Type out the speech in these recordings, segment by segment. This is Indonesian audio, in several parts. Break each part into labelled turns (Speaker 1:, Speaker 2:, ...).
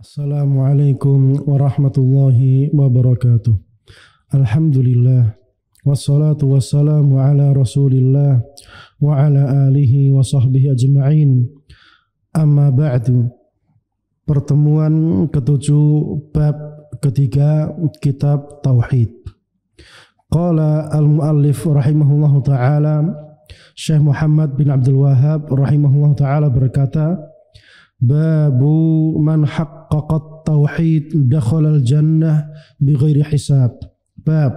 Speaker 1: Assalamualaikum warahmatullahi wabarakatuh. Alhamdulillah. Wassalatu wassalamu ala rasulillah wa ala alihi wa sahbihi ajma'in. Amma ba'du. Pertemuan ketujuh bab ketiga kitab Tauhid. Qala al-muallif rahimahullahu ta'ala Syekh Muhammad bin Abdul Wahab rahimahullahu ta'ala berkata, Babu man haqqaqat tauhid al jannah bighairi hisab. Bab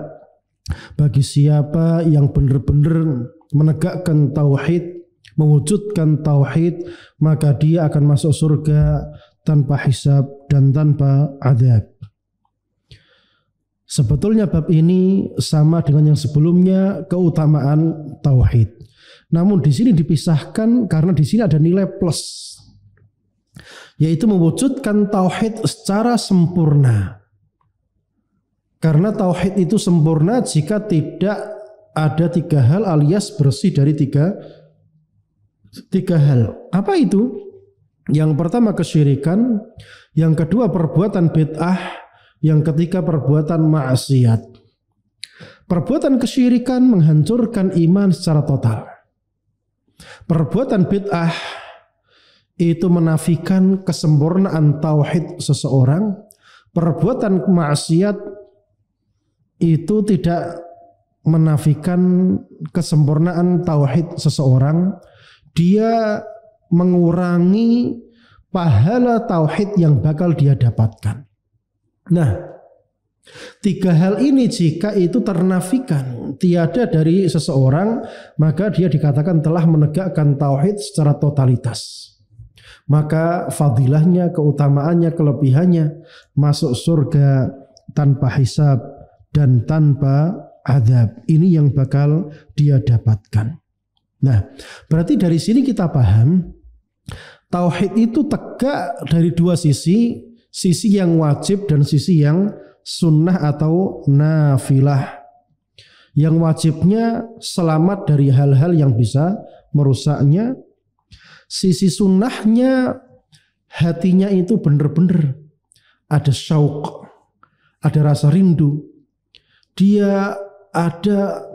Speaker 1: bagi siapa yang benar-benar menegakkan tauhid, mewujudkan tauhid, maka dia akan masuk surga tanpa hisab dan tanpa adab. Sebetulnya bab ini sama dengan yang sebelumnya keutamaan tauhid. Namun di sini dipisahkan karena di sini ada nilai plus yaitu mewujudkan tauhid secara sempurna. Karena tauhid itu sempurna jika tidak ada tiga hal alias bersih dari tiga tiga hal. Apa itu? Yang pertama kesyirikan, yang kedua perbuatan bid'ah, yang ketiga perbuatan maksiat. Perbuatan kesyirikan menghancurkan iman secara total. Perbuatan bid'ah itu menafikan kesempurnaan tauhid seseorang, perbuatan maksiat itu tidak menafikan kesempurnaan tauhid seseorang, dia mengurangi pahala tauhid yang bakal dia dapatkan. Nah, tiga hal ini jika itu ternafikan, tiada dari seseorang, maka dia dikatakan telah menegakkan tauhid secara totalitas maka fadilahnya, keutamaannya, kelebihannya masuk surga tanpa hisab dan tanpa adab. Ini yang bakal dia dapatkan. Nah, berarti dari sini kita paham tauhid itu tegak dari dua sisi, sisi yang wajib dan sisi yang sunnah atau nafilah. Yang wajibnya selamat dari hal-hal yang bisa merusaknya, sisi sunnahnya hatinya itu benar-benar ada syauq, ada rasa rindu. Dia ada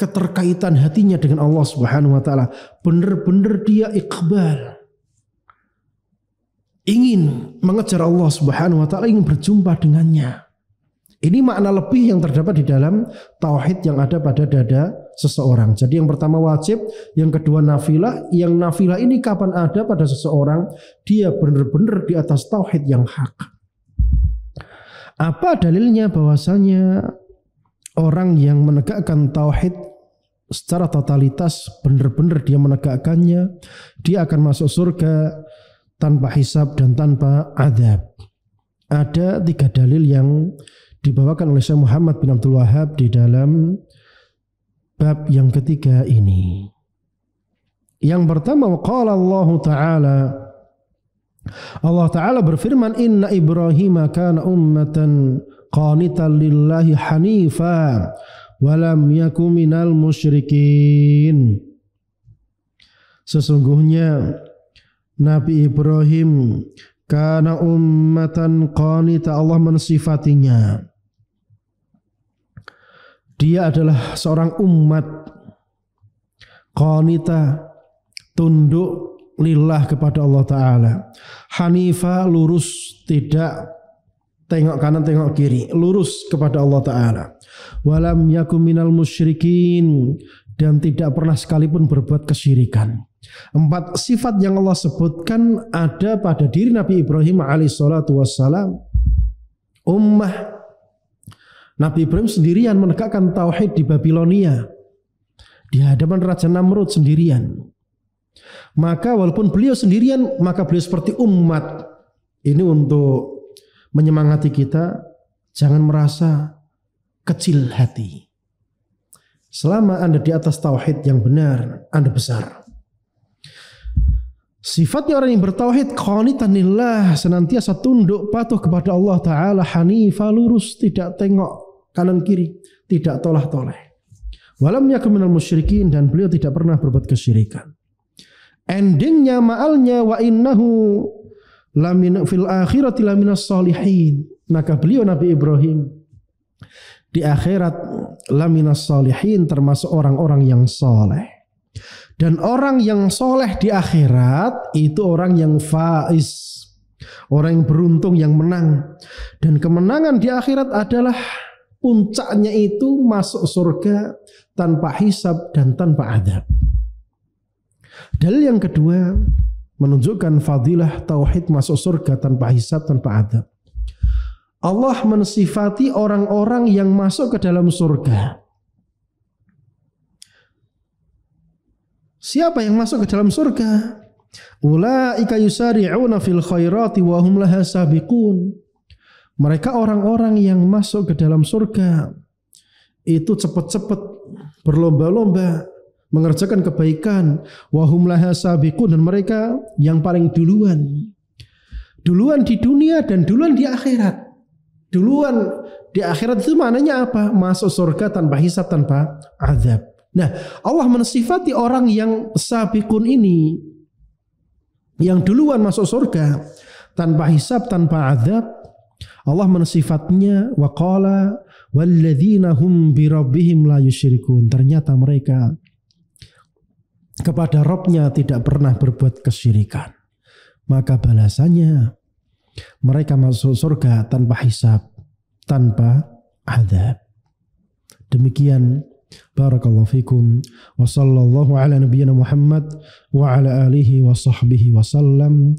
Speaker 1: keterkaitan hatinya dengan Allah Subhanahu wa taala. bener-bener dia ikhbar, Ingin mengejar Allah Subhanahu wa taala, ingin berjumpa dengannya. Ini makna lebih yang terdapat di dalam tauhid yang ada pada dada seseorang. Jadi yang pertama wajib, yang kedua nafilah. Yang nafilah ini kapan ada pada seseorang? Dia benar-benar di atas tauhid yang hak. Apa dalilnya bahwasanya orang yang menegakkan tauhid secara totalitas benar-benar dia menegakkannya, dia akan masuk surga tanpa hisab dan tanpa adab. Ada tiga dalil yang dibawakan oleh Syekh Muhammad bin Abdul Wahab di dalam bab yang ketiga ini. Yang pertama qala Allah taala Allah taala berfirman inna Ibrahim kana ummatan qanitan lillahi hanifa wa lam yakum minal musyrikin. Sesungguhnya Nabi Ibrahim karena ummatan qanita Allah mensifatinya dia adalah seorang umat qanita tunduk lillah kepada Allah taala. Hanifa lurus tidak tengok kanan tengok kiri, lurus kepada Allah taala. Walam yakum minal musyrikin dan tidak pernah sekalipun berbuat kesyirikan. Empat sifat yang Allah sebutkan ada pada diri Nabi Ibrahim alaihissalatu wassalam. Ummah Nabi Ibrahim sendirian menegakkan tauhid di Babilonia. Di hadapan Raja Namrud sendirian. Maka walaupun beliau sendirian, maka beliau seperti umat. Ini untuk menyemangati kita, jangan merasa kecil hati. Selama Anda di atas tauhid yang benar, Anda besar. Sifatnya orang yang bertauhid qanitanillah senantiasa tunduk patuh kepada Allah taala hanifah lurus tidak tengok kanan kiri, tidak tolah toleh. Walam yakum musyrikin dan beliau tidak pernah berbuat kesyirikan. Endingnya ma'alnya wa innahu lamin fil akhirati laminas solihin. Maka beliau Nabi Ibrahim di akhirat laminas solihin termasuk orang-orang yang soleh. Dan orang yang soleh di akhirat itu orang yang faiz. Orang yang beruntung yang menang. Dan kemenangan di akhirat adalah puncaknya itu masuk surga tanpa hisab dan tanpa adab. Dalil yang kedua menunjukkan fadilah tauhid masuk surga tanpa hisab tanpa adab. Allah mensifati orang-orang yang masuk ke dalam surga. Siapa yang masuk ke dalam surga? Ulaika yusari'una fil khairati wa hum laha sabiqun. Mereka orang-orang yang masuk ke dalam surga itu cepat-cepat berlomba-lomba mengerjakan kebaikan wahum laha sabiqun dan mereka yang paling duluan duluan di dunia dan duluan di akhirat duluan di akhirat itu maknanya apa masuk surga tanpa hisab tanpa azab nah Allah mensifati orang yang sabiqun ini yang duluan masuk surga tanpa hisab tanpa azab Allah mensifatnya waqala walladzina hum bi rabbihim la yusyrikun. Ternyata mereka kepada Robnya tidak pernah berbuat kesyirikan. Maka balasannya mereka masuk surga tanpa hisab, tanpa adab. Demikian barakallahu fikum wa sallallahu ala nabiyyina Muhammad wa ala alihi wa sahbihi wa sallam.